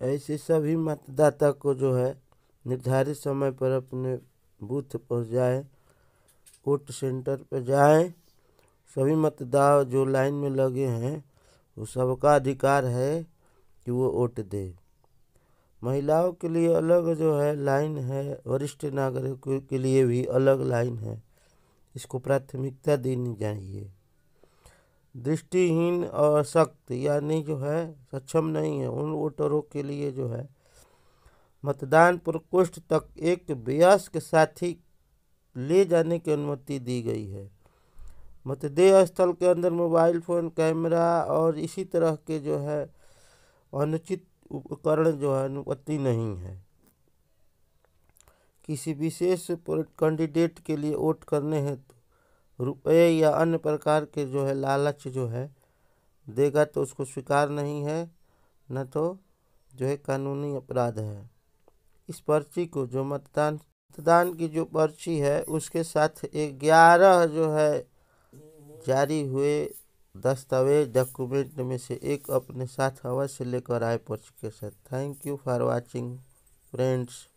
ऐसे सभी मतदाता को जो है निर्धारित समय पर अपने बूथ पर जाए वोट सेंटर पर जाए सभी मतदाता जो लाइन में लगे हैं वो सबका अधिकार है कि वो वोट दे महिलाओं के लिए अलग जो है लाइन है वरिष्ठ नागरिकों के लिए भी अलग लाइन है इसको प्राथमिकता देनी चाहिए दृष्टिहीन और सख्त यानी जो है सक्षम नहीं है उन वोटरों के लिए जो है मतदान प्रकोष्ठ तक एक वयस्क साथी ले जाने की अनुमति दी गई है मतदेय स्थल के अंदर मोबाइल फ़ोन कैमरा और इसी तरह के जो है अनुचित उपकरण जो है अनुमति नहीं है किसी विशेष कैंडिडेट के लिए वोट करने हेतु रुपये या अन्य प्रकार के जो है लालच जो है देगा तो उसको स्वीकार नहीं है न तो जो है कानूनी अपराध है इस पर्ची को जो मतदान मतदान की जो पर्ची है उसके साथ ग्यारह जो है जारी हुए दस्तावेज डॉक्यूमेंट में से एक अपने साथ अवश्य लेकर आए पर्ची के साथ thank you for watching friends